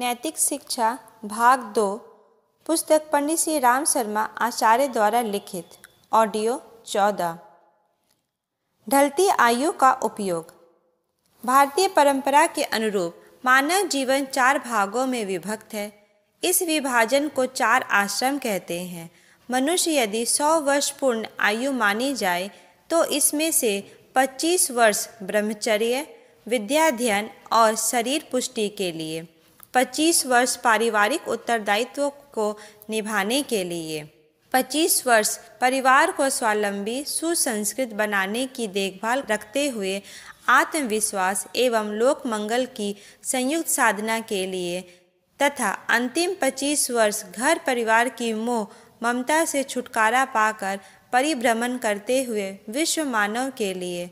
नैतिक शिक्षा भाग दो पुस्तक पंडित श्री राम शर्मा आचार्य द्वारा लिखित ऑडियो चौदह ढलती आयु का उपयोग भारतीय परंपरा के अनुरूप मानव जीवन चार भागों में विभक्त है इस विभाजन को चार आश्रम कहते हैं मनुष्य यदि सौ वर्ष पूर्ण आयु मानी जाए तो इसमें से पच्चीस वर्ष ब्रह्मचर्य विद्याध्ययन और शरीर पुष्टि के लिए 25 वर्ष पारिवारिक उत्तरदायित्व को निभाने के लिए 25 वर्ष परिवार को स्वावलंबी सुसंस्कृत बनाने की देखभाल रखते हुए आत्मविश्वास एवं लोक मंगल की संयुक्त साधना के लिए तथा अंतिम 25 वर्ष घर परिवार की मोह ममता से छुटकारा पाकर परिभ्रमण करते हुए विश्व मानव के लिए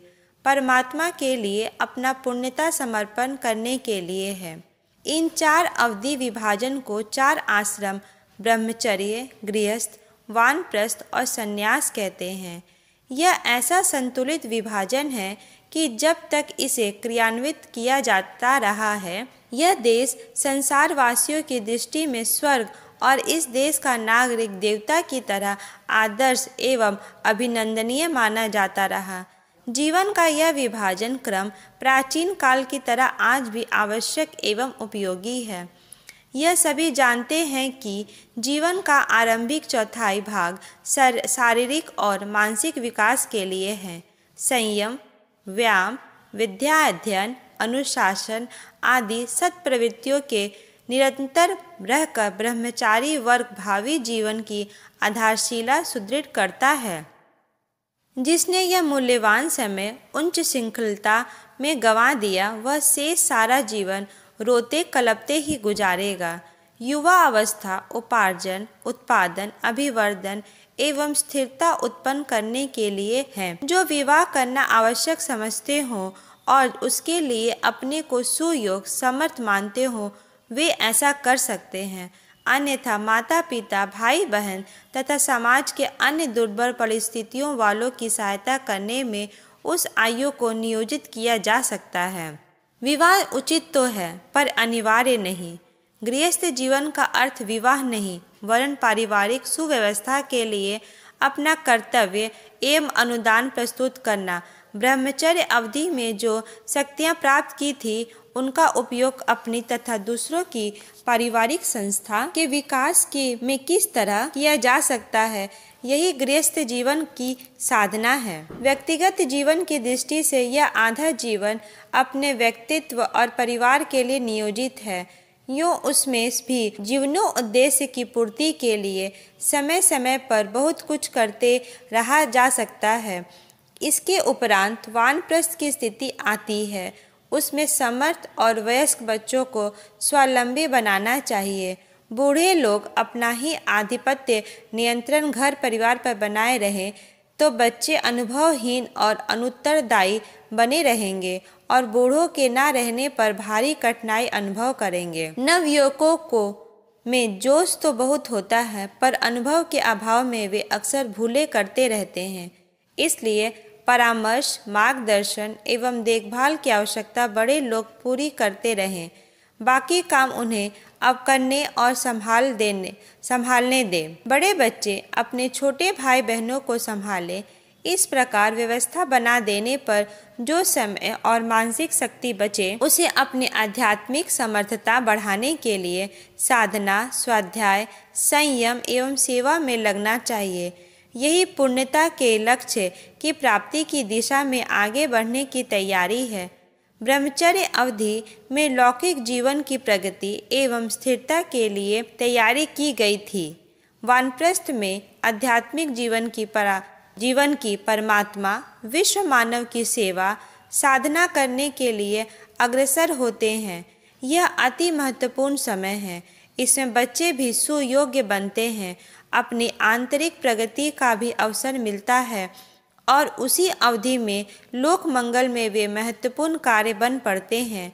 परमात्मा के लिए अपना पुण्यता समर्पण करने के लिए है इन चार अवधि विभाजन को चार आश्रम ब्रह्मचर्य गृहस्थ वानप्रस्थ और संन्यास कहते हैं यह ऐसा संतुलित विभाजन है कि जब तक इसे क्रियान्वित किया जाता रहा है यह देश संसारवासियों की दृष्टि में स्वर्ग और इस देश का नागरिक देवता की तरह आदर्श एवं अभिनंदनीय माना जाता रहा जीवन का यह विभाजन क्रम प्राचीन काल की तरह आज भी आवश्यक एवं उपयोगी है यह सभी जानते हैं कि जीवन का आरंभिक चौथाई भाग शारीरिक और मानसिक विकास के लिए है संयम व्यायाम विद्या अध्ययन अनुशासन आदि सत प्रवृत्तियों के निरंतर रहकर ब्रह्मचारी वर्ग भावी जीवन की आधारशिला सुदृढ़ करता है जिसने यह मूल्यवान समय उच्च श्रृंखलता में गंवा दिया वह शेष सारा जीवन रोते कलपते ही गुजारेगा युवा अवस्था उपार्जन उत्पादन अभिवर्धन एवं स्थिरता उत्पन्न करने के लिए है जो विवाह करना आवश्यक समझते हों और उसके लिए अपने को सुयोग समर्थ मानते हों वे ऐसा कर सकते हैं अन्यथा माता पिता भाई बहन तथा समाज के अन्य दुर्बल परिस्थितियों वालों की सहायता करने में उस आयु को नियोजित किया जा सकता है विवाह उचित तो है पर अनिवार्य नहीं गृहस्थ जीवन का अर्थ विवाह नहीं वरन पारिवारिक सुव्यवस्था के लिए अपना कर्तव्य एवं अनुदान प्रस्तुत करना ब्रह्मचर्य अवधि में जो शक्तियाँ प्राप्त की थी उनका उपयोग अपनी तथा दूसरों की पारिवारिक संस्था के विकास के में किस तरह किया जा सकता है यही गृहस्थ जीवन की साधना है व्यक्तिगत जीवन की दृष्टि से यह आधा जीवन अपने व्यक्तित्व और परिवार के लिए नियोजित है यूँ उसमें भी उद्देश्य की पूर्ति के लिए समय समय पर बहुत कुछ करते रहा जा सकता है इसके उपरांत वानप्रस्थ की स्थिति आती है उसमें समर्थ और वयस्क बच्चों को स्वावलंबी बनाना चाहिए बूढ़े लोग अपना ही आधिपत्य नियंत्रण घर परिवार पर बनाए रहें तो बच्चे अनुभवहीन और अनुत्तरदायी बने रहेंगे और बूढ़ों के ना रहने पर भारी कठिनाई अनुभव करेंगे नवयुवकों को में जोश तो बहुत होता है पर अनुभव के अभाव में वे अक्सर भूले करते रहते हैं इसलिए परामर्श मार्गदर्शन एवं देखभाल की आवश्यकता बड़े लोग पूरी करते रहें बाकी काम उन्हें अब करने और संभाल देने संभालने दें बड़े बच्चे अपने छोटे भाई बहनों को संभालें इस प्रकार व्यवस्था बना देने पर जो समय और मानसिक शक्ति बचे उसे अपने आध्यात्मिक समर्थता बढ़ाने के लिए साधना स्वाध्याय संयम एवं सेवा में लगना चाहिए यही पुण्यता के लक्ष्य की प्राप्ति की दिशा में आगे बढ़ने की तैयारी है ब्रह्मचर्य अवधि में लौकिक जीवन की प्रगति एवं स्थिरता के लिए तैयारी की गई थी वानप्रस्थ में आध्यात्मिक जीवन की परा जीवन की परमात्मा विश्व मानव की सेवा साधना करने के लिए अग्रसर होते हैं यह अति महत्वपूर्ण समय है इसमें बच्चे भी सुयोग्य बनते हैं अपनी आंतरिक प्रगति का भी अवसर मिलता है और उसी अवधि में लोक मंगल में वे महत्वपूर्ण कार्य बन पड़ते हैं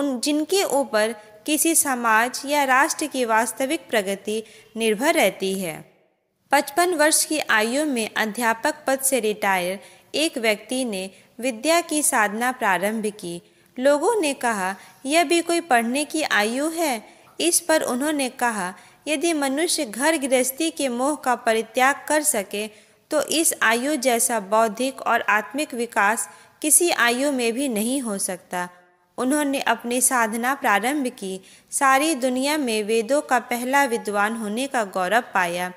उन जिनके ऊपर किसी समाज या राष्ट्र की वास्तविक प्रगति निर्भर रहती है पचपन वर्ष की आयु में अध्यापक पद से रिटायर एक व्यक्ति ने विद्या की साधना प्रारंभ की लोगों ने कहा यह भी कोई पढ़ने की आयु है इस पर उन्होंने कहा यदि मनुष्य घर गृहस्थी के मोह का परित्याग कर सके तो इस आयु जैसा बौद्धिक और आत्मिक विकास किसी आयु में भी नहीं हो सकता उन्होंने अपनी साधना प्रारंभ की सारी दुनिया में वेदों का पहला विद्वान होने का गौरव पाया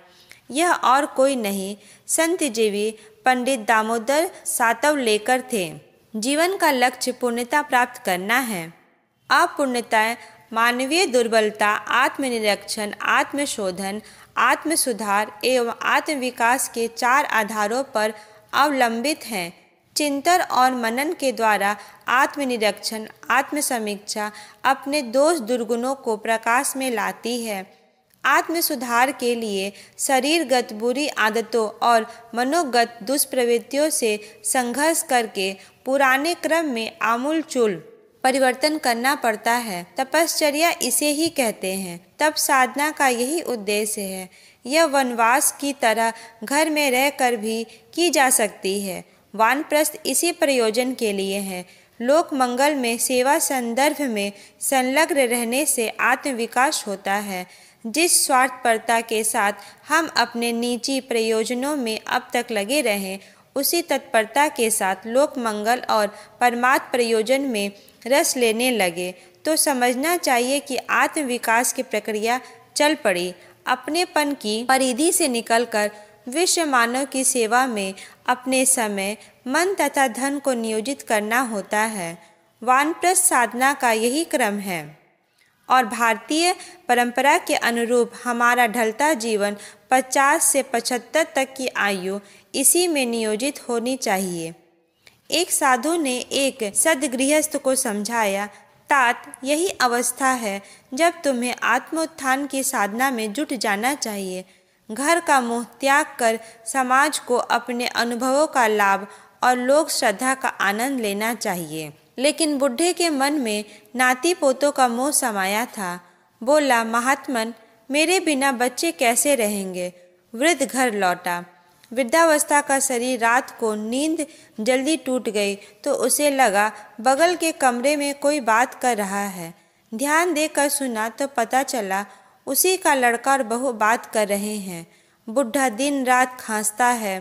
यह और कोई नहीं संत जीवी पंडित दामोदर सातव लेकर थे जीवन का लक्ष्य पूर्णता प्राप्त करना है अपूर्णताएं मानवीय दुर्बलता आत्मनिरीक्षण आत्मशोधन आत्म सुधार एवं आत्मविकास के चार आधारों पर अवलंबित हैं चिंतन और मनन के द्वारा आत्मनिरीक्षण आत्मसमीक्षा अपने दोष दुर्गुणों को प्रकाश में लाती है आत्म सुधार के लिए शरीरगत बुरी आदतों और मनोगत दुष्प्रवृत्तियों से संघर्ष करके पुराने क्रम में आमूलचूल परिवर्तन करना पड़ता है तपश्चर्या इसे ही कहते हैं तप साधना का यही उद्देश्य है यह वनवास की तरह घर में रहकर भी की जा सकती है वानप्रस्थ इसी प्रयोजन के लिए है लोक मंगल में सेवा संदर्भ में संलग्न रहने से आत्मविकास होता है जिस स्वार्थपरता के साथ हम अपने निजी प्रयोजनों में अब तक लगे रहें उसी तत्परता के साथ लोक मंगल और परमात्म प्रयोजन में रस लेने लगे तो समझना चाहिए कि आत्मविकास की प्रक्रिया चल पड़ी अपनेपन की परिधि से निकलकर विश्व मानव की सेवा में अपने समय मन तथा धन को नियोजित करना होता है वानप्रस्थ साधना का यही क्रम है और भारतीय परंपरा के अनुरूप हमारा ढलता जीवन 50 से 75 तक की आयु इसी में नियोजित होनी चाहिए एक साधु ने एक सदगृहस्थ को समझाया तात यही अवस्था है जब तुम्हें आत्मोत्थान की साधना में जुट जाना चाहिए घर का मोह त्याग कर समाज को अपने अनुभवों का लाभ और लोक श्रद्धा का आनंद लेना चाहिए लेकिन बुढ़े के मन में नाती पोतों का मोह समाया था बोला महात्मन मेरे बिना बच्चे कैसे रहेंगे वृद्ध घर लौटा वृद्धावस्था का शरीर रात को नींद जल्दी टूट गई तो उसे लगा बगल के कमरे में कोई बात कर रहा है ध्यान देकर सुना तो पता चला उसी का लड़का और बहू बात कर रहे हैं बुढ़ा दिन रात खांसता है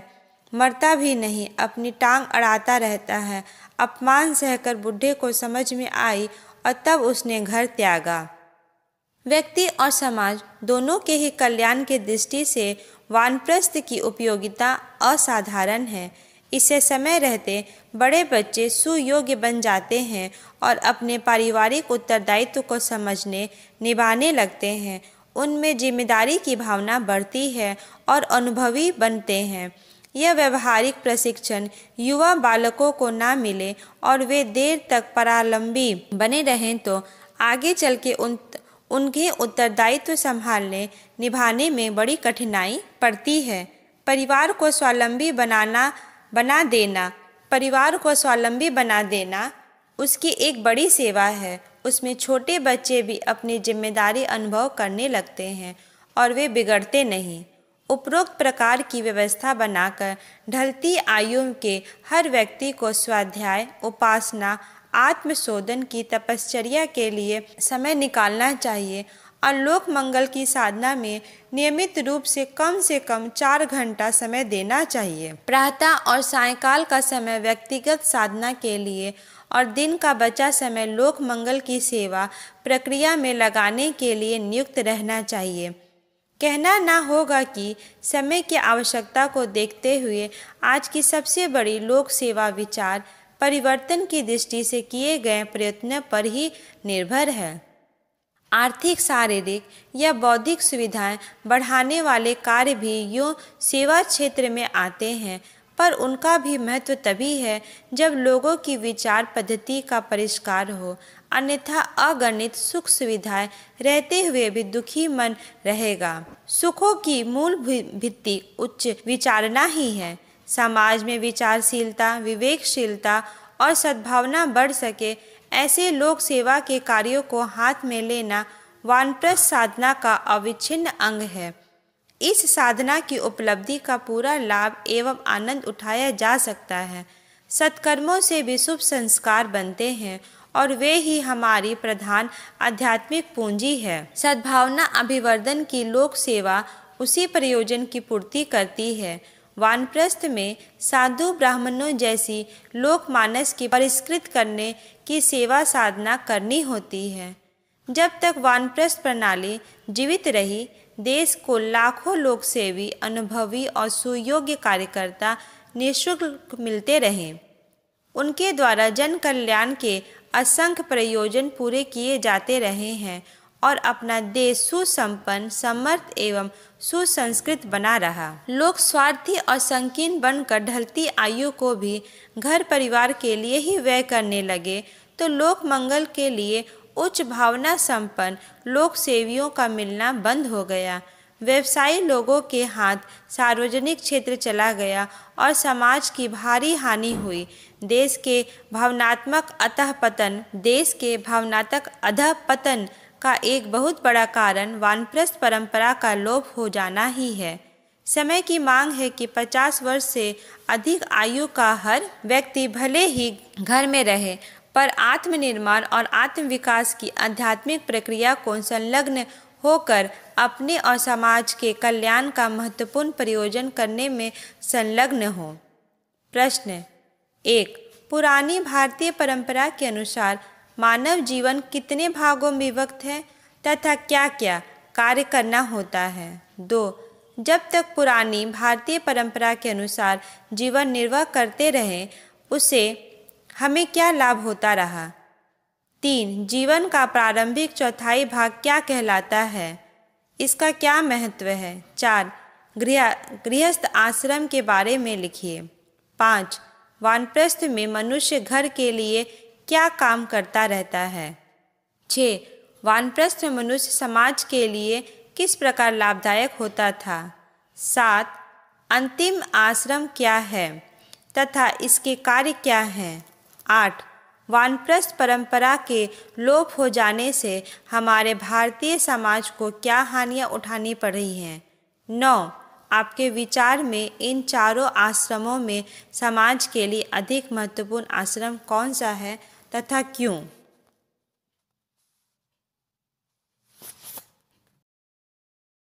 मरता भी नहीं अपनी टांग अड़ाता रहता है अपमान सहकर बुढ़े को समझ में आई और तब उसने घर त्यागा व्यक्ति और समाज दोनों के ही कल्याण की दृष्टि से वानप्रस्थ की उपयोगिता असाधारण है इससे समय रहते बड़े बच्चे सुयोग्य बन जाते हैं और अपने पारिवारिक उत्तरदायित्व को समझने निभाने लगते हैं उनमें जिम्मेदारी की भावना बढ़ती है और अनुभवी बनते हैं यह व्यवहारिक प्रशिक्षण युवा बालकों को ना मिले और वे देर तक परालंबी बने रहें तो आगे चल के उन उनके उत्तरदायित्व संभालने निभाने में बड़ी कठिनाई पड़ती है परिवार को स्वावलंबी बनाना बना देना परिवार को स्वावलंबी बना देना उसकी एक बड़ी सेवा है उसमें छोटे बच्चे भी अपनी जिम्मेदारी अनुभव करने लगते हैं और वे बिगड़ते नहीं उपरोक्त प्रकार की व्यवस्था बनाकर ढलती आयु के हर व्यक्ति को स्वाध्याय उपासना आत्मशोधन की तपश्चर्या के लिए समय निकालना चाहिए और लोक मंगल की साधना में नियमित रूप से कम से कम चार घंटा समय देना चाहिए प्रातः और सायकाल का समय व्यक्तिगत साधना के लिए और दिन का बचा समय लोक मंगल की सेवा प्रक्रिया में लगाने के लिए नियुक्त रहना चाहिए कहना ना होगा कि समय की आवश्यकता को देखते हुए आज की सबसे बड़ी लोक सेवा विचार परिवर्तन की दृष्टि से किए गए प्रयत्न पर ही निर्भर है आर्थिक शारीरिक या बौद्धिक सुविधाएं बढ़ाने वाले कार्य भी यूँ सेवा क्षेत्र में आते हैं पर उनका भी महत्व तभी है जब लोगों की विचार पद्धति का परिष्कार हो अन्यथा अगणित सुख सुविधाएं रहते हुए भी दुखी मन रहेगा सुखों की मूल भित्ति उच्च विचारना ही है समाज में विचारशीलता विवेकशीलता और सद्भावना बढ़ सके ऐसे लोक सेवा के कार्यों को हाथ में लेना वानप्रस साधना का अविच्छिन्न अंग है इस साधना की उपलब्धि का पूरा लाभ एवं आनंद उठाया जा सकता है सत्कर्मों से भी शुभ संस्कार बनते हैं और वे ही हमारी प्रधान आध्यात्मिक पूंजी है सद्भावना अभिवर्धन की लोक सेवा उसी प्रयोजन की पूर्ति करती है वानप्रस्थ में साधु ब्राह्मणों जैसी लोकमानस की परिष्कृत करने की सेवा साधना करनी होती है जब तक वानप्रस्थ प्रणाली जीवित रही देश को लाखों लोक सेवी अनुभवी और सुयोग्य कार्यकर्ता निःशुल्क मिलते रहे उनके द्वारा जन कल्याण के असंख्य प्रयोजन पूरे किए जाते रहे हैं और अपना देश सुसंपन्न समर्थ एवं सुसंस्कृत बना रहा लोग स्वार्थी और संकीर्ण बनकर ढलती आयु को भी घर परिवार के लिए ही व्यय करने लगे तो लोक मंगल के लिए उच्च भावना संपन्न लोक सेवियों का मिलना बंद हो गया व्यवसायी लोगों के हाथ सार्वजनिक क्षेत्र चला गया और समाज की भारी हानि हुई देश के भावनात्मक अतः पतन देश के भावनात्मक अधः पतन का एक बहुत बड़ा कारण वानप्रस्थ परंपरा का लोप हो जाना ही है समय की मांग है कि 50 वर्ष से अधिक आयु का हर व्यक्ति भले ही घर में रहे पर आत्मनिर्माण और आत्मविकास की आध्यात्मिक प्रक्रिया को संलग्न होकर अपने और समाज के कल्याण का महत्वपूर्ण प्रयोजन करने में संलग्न हो प्रश्न एक पुरानी भारतीय परंपरा के अनुसार मानव जीवन कितने भागों में विभक्त है तथा क्या क्या कार्य करना होता है दो जब तक पुरानी भारतीय परंपरा के अनुसार जीवन निर्वाह करते रहे उसे हमें क्या लाभ होता रहा तीन जीवन का प्रारंभिक चौथाई भाग क्या कहलाता है इसका क्या महत्व है चार गृह गृहस्थ आश्रम के बारे में लिखिए पाँच वानप्रस्थ में मनुष्य घर के लिए क्या काम करता रहता है छः वानप्रस्थ में मनुष्य समाज के लिए किस प्रकार लाभदायक होता था सात अंतिम आश्रम क्या है तथा इसके कार्य क्या हैं आठ वानप्रस्थ परंपरा के लोप हो जाने से हमारे भारतीय समाज को क्या हानियां उठानी पड़ रही हैं नौ आपके विचार में इन चारों आश्रमों में समाज के लिए अधिक महत्वपूर्ण आश्रम कौन सा है तथा क्यों